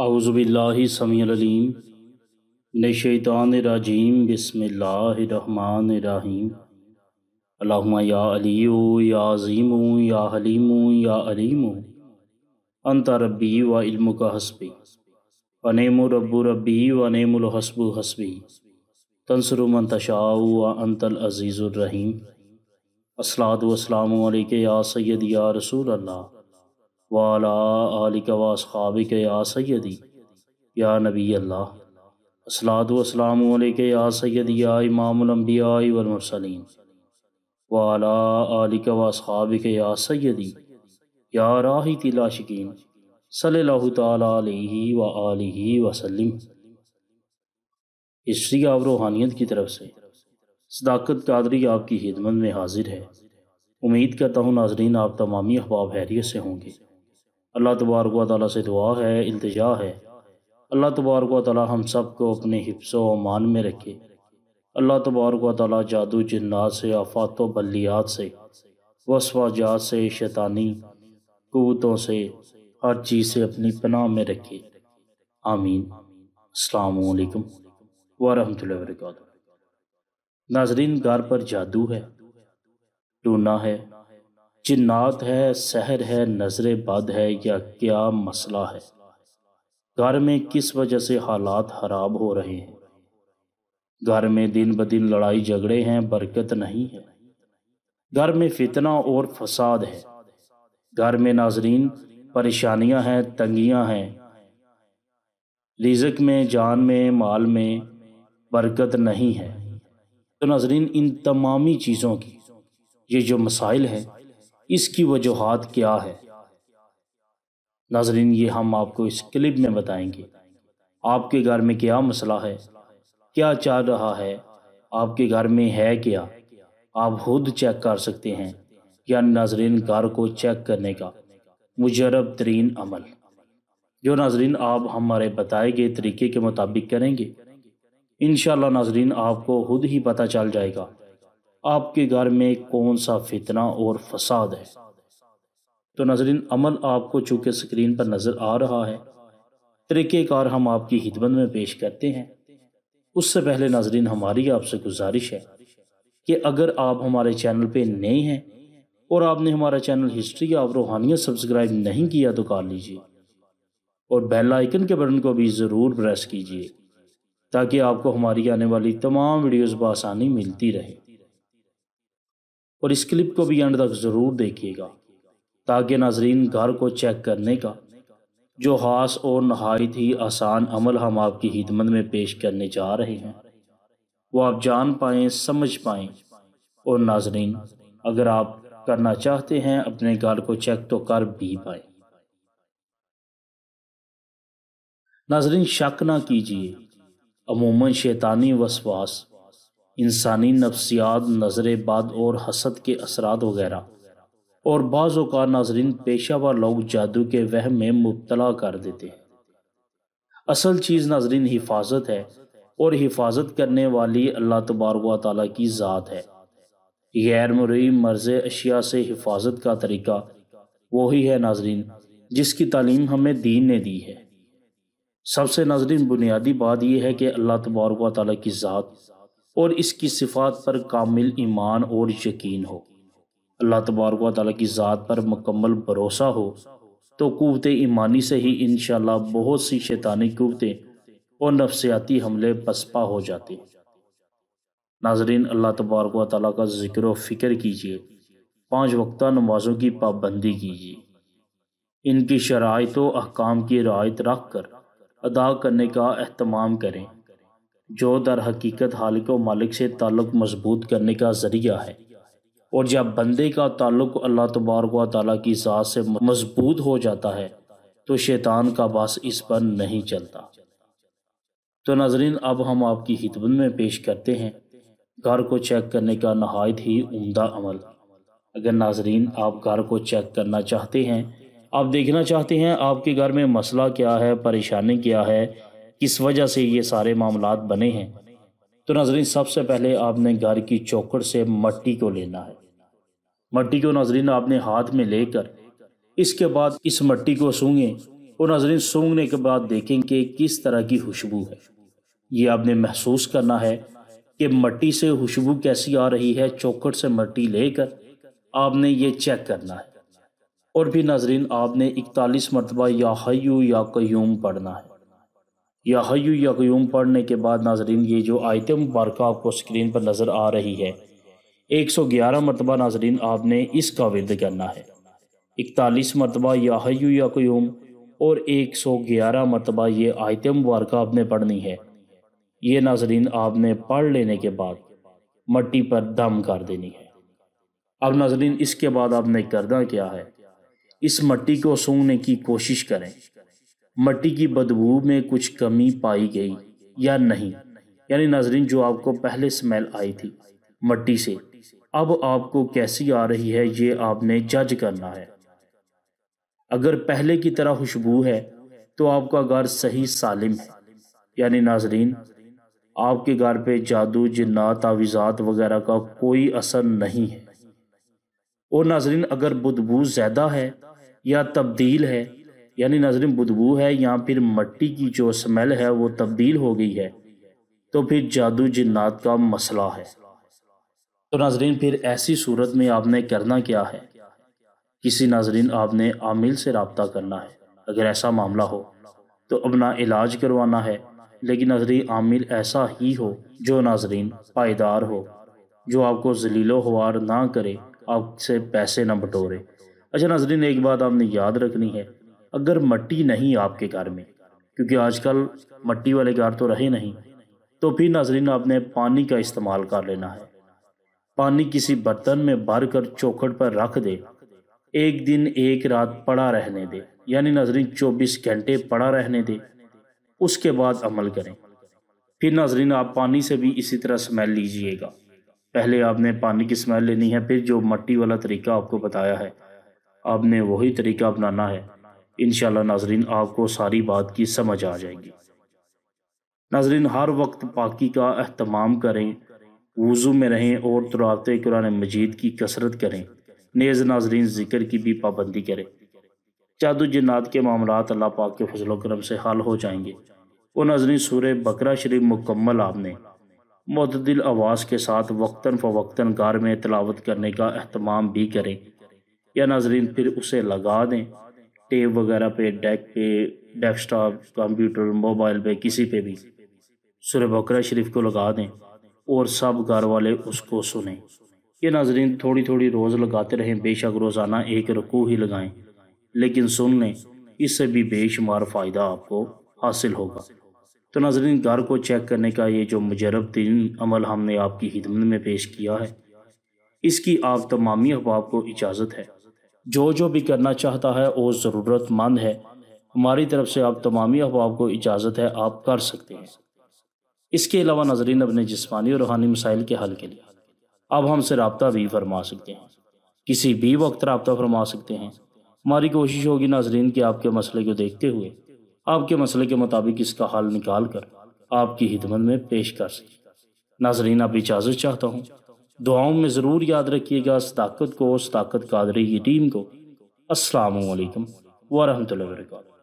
आउज़बिल्लासमीम नशान राजीम बसमीम अल्लाहुम्मा या अली या अज़ीम या हलीम या अलीम अंता रब्बी व इल्म का हसबी अनेम रब्बू रब्बी व अनेमुल हसबी तंसर मन तशा व अंतल अज़ीज़ुररहीम असलात वसलाम या सैद या रसूल अल्लाह वाला या सैदी या नबी अल्लाह असलातम या सैदी या इमामबिया वलमरसलिन या सैदी या राही सल्लल्लाहु हिस्ट्री रूहानियत की तरफ से सदाकत कादरी आपकी खिदमत में हाजिर है उम्मीद करता हूँ नाजरीन आप तमामी अहबाब हैरियत से होंगे अल्लाह तबारक वाली से दुआ है इल्तजा है अल्लाह तबारक वाली हम सब को अपने हिफ्स मान में रखे अल्लाह तबारक वाली जादू जन्नात से आफात व बलियात से वसवाजात से शैतानी कबूतों से हर चीज़ से अपनी पनाह में रखे आमीन अलकुम वरहमत वर्क नाजरीन घर पर जादू है टूना है जिन्नात है शहर है नजर बद है या क्या मसला है घर में किस वजह से हालात खराब हो रहे हैं घर में दिन ब दिन लड़ाई झगड़े हैं बरकत नहीं है घर में फितना और फसाद है घर में नाजरीन परेशानियां हैं तंगियां हैं रिजक में जान में माल में बरकत नहीं है तो नाजरीन इन तमामी चीज़ों की ये जो मसाइल हैं इसकी वजूहत क्या है नाजरीन ये हम आपको इस क्लिप में बताएंगे आपके घर में क्या मसला है क्या चल रहा है आपके घर में है क्या आप खुद चेक कर सकते हैं या नाजरीन घर को चेक करने का मुजरब तरीन अमल जो नाजरीन आप हमारे बताए गए तरीके के मुताबिक करेंगे इन नाजरीन आपको खुद ही पता चल जाएगा आपके घर में कौन सा फितना और फसाद है तो नजरिन अमल आपको चूँकि स्क्रीन पर नज़र आ रहा है तरीक़ेकार हम आपकी हिदमत में पेश करते हैं उससे पहले नाजरीन हमारी आपसे गुजारिश है कि अगर आप हमारे चैनल पे नए हैं और आपने हमारा channel history of Ruhaniyat subscribe नहीं किया तो कर लीजिए और बेल आइकन के बटन को भी ज़रूर प्रेस कीजिए ताकि आपको हमारी आने वाली तमाम वीडियोस बसानी मिलती रहे और इस क्लिप को भी एंड तक ज़रूर देखिएगा ताकि नाजरीन घर को चेक करने का जो खास और नहायत ही आसान अमल हम आपकी हिदमत में पेश करने जा रहे हैं वो आप जान पाएँ समझ पाएँ और नाजरीन अगर आप करना चाहते हैं अपने घर को चेक तो कर भी पाए नाजरीन शक ना कीजिए अमूमन शैतानी वसवास इंसानी नफ्सियात नज़र बद और हसद के असरा वगैरह और बाज़ नाजरन नाजरीन पेशा लोग जादू के वह में मुबतला कर देते हैं असल चीज़ नाजरीन हिफाजत है और हिफाजत करने वाली अल्लाह तबारक ताली की ज़ात है गैर मर्ज अशिया से हिफाजत का तरीका वही है नाजरीन जिसकी तालीम हमें दीन ने दी है सबसे नाजरीन बुनियादी बात यह है कि अल्लाह तबारक ताली की ज़ात और इसकी सिफात पर कामिल ईमान और यकीन हो अल्लाह तबारक ताली की ज़ात पर मकम्मल भरोसा हो तो क़वत ईमानी से ही इन बहुत सी शैतानी क़वतें और नफसियाती हमले पसपा हो जाते हैं नाजरीन अल्लाह तबारक ताली का ज़िक्र फ़िक्र कीजिए पाँच वक्ता नमाज़ों की पाबंदी कीजिए इनकी शराइ अहकाम की रायत रख कर अदा करने का अहतमाम करें जो दर हकीकत हालिक व मालिक से ताल्लुक़ मजबूत करने का ज़रिया है और जब बंदे का ताल्लुक़ अल्लाह तबारक व ताली की ज़ात से मजबूत हो जाता है तो शैतान का बास इस पर नहीं चलता तो नाजरीन अब हम आपकी हितबन में पेश करते हैं घर को चेक करने का नहायत ही उमदा अमल अगर नाजरीन आप घर को चेक करना चाहते हैं आप देखना चाहते हैं आपके घर में मसला क्या है परेशानी क्या है इस वजह से ये सारे मामला बने हैं तो नाजरीन सबसे पहले आपने घर की चौकट से मट्टी को लेना है मट्टी को नाजरीन आपने हाथ में लेकर इसके बाद इस मट्टी को सूंगे और नाजरीन सूंघने के बाद देखें कि किस तरह की खुशबू है ये आपने महसूस करना है कि मट्टी से खुशबू कैसी आ रही है चौखट से मट्टी लेकर आपने ये चेक करना है और भी नाजरीन आपने इकतालीस मरतबा या हयू या क्यूम पढ़ना है या हयु या क्यूम पढ़ने के बाद नाजरीन ये जो आयत मुबारक आपको स्क्रीन पर नज़र आ रही है एक सौ ग्यारह मरतबा नाजरीन आपने इसका विद करना है इकतालीस मरतबा या हयु या क्यूम और एक सौ ग्यारह मरतबा ये आयत मुबारक आपने पढ़नी है ये नाजरीन आपने पढ़ लेने के बाद मट्टी पर दम कर देनी है अब नाजरीन इसके बाद आपने करना क्या है इस मट्टी को सूंघने की कोशिश करें मट्टी की बदबू में कुछ कमी पाई गई या नहीं यानी नाजरीन जो आपको पहले स्मेल आई थी मट्टी से अब आपको कैसी आ रही है ये आपने जज करना है अगर पहले की तरह खुशबू है तो आपका घर सही सालिम है यानी नाजरीन आपके घर पे जादू जिन्ना तावीजात वगैरह का कोई असर नहीं है और नाजरीन अगर बदबू ज़्यादा है या तब्दील है यानी नाजरन बदबू है या फिर मट्टी की जो स्मेल है वो तब्दील हो गई है तो फिर जादू जिन्नात का मसला है तो नाजरीन फिर ऐसी सूरत में आपने करना क्या है किसी नाजरीन आपने आमिल से रबता करना है अगर ऐसा मामला हो तो अपना इलाज करवाना है लेकिन नजरी आमिल ऐसा ही हो जो नाजरीन पायदार हो जो आपको जलीलो हवार ना करे आपसे पैसे ना बटोरे अच्छा नाजरीन एक बात आपने याद रखनी है अगर मट्टी नहीं आपके घर में क्योंकि आजकल मट्टी वाले घर तो रहे नहीं तो फिर नाजरीन आपने पानी का इस्तेमाल कर लेना है पानी किसी बर्तन में भर कर चौखट पर रख दे एक दिन एक रात पड़ा रहने दे यानी नाजरीन चौबीस घंटे पड़ा रहने दे उसके बाद अमल करें फिर नाजरीन आप पानी से भी इसी तरह स्मेल लीजिएगा पहले आपने पानी की स्मेल लेनी है फिर जो मट्टी वाला तरीका आपको बताया है आपने वही तरीका अपनाना है इनशाला नाजरीन आपको सारी बात की समझ आ जाएगी नाजरीन हर वक्त पाकि का अहतमाम करें वज़ू में रहें और तुरात कुरान मजीद की कसरत करें नेज़ नाजरीन ज़िक्र की भी पाबंदी करें जादू जन्नात के मामला अल्लाह पाक के फजलोक्रम करम से हल हो जाएंगे और नाजरीन सूर बकरा शरीफ मुकम्मल आपने मतदिल आवाज़ के साथ वक्ता फ़वक्ता गार में तलावत करने का अहतमाम भी करें या नाजरीन फिर उसे लगा दें टेब वगैरह पे डेक पे डेस्कटॉप कंप्यूटर मोबाइल पे किसी पे भी सुर बकरा शरीफ को लगा दें और सब घर वाले उसको सुने ये नाजरीन थोड़ी थोड़ी रोज़ लगाते रहें बेशक रोज़ाना एक रकू ही लगाएं लेकिन सुन लें इससे भी बेशुमार फ़ायदा आपको हासिल होगा तो नाजरीन घर को चेक करने का ये जो मुजरब तीन अमल हमने आपकी हिदमत में पेश किया है इसकी आप तमामी अहबाब को इजाज़त है जो जो भी करना चाहता है वो ज़रूरतमंद है हमारी तरफ से आप तमामी अफवाब को इजाज़त है आप कर सकते हैं इसके अलावा नाजरीन अपने जिसमानी और रूहानी मसाइल के हल के लिए अब हमसे रबता भी फरमा सकते हैं किसी भी वक्त रबता फरमा सकते हैं हमारी कोशिश होगी नाजरीन की आपके मसले को देखते हुए आपके मसले के मुताबिक इसका हल निकाल कर आपकी हिदमत में पेश कर सकें नाजरीन आप इजाज़त चाहता हूँ दुआओं में ज़रूर याद रखिएगा उस ताकत को उस ताकत कादरी की टीम को असलकम वरहमल वर्का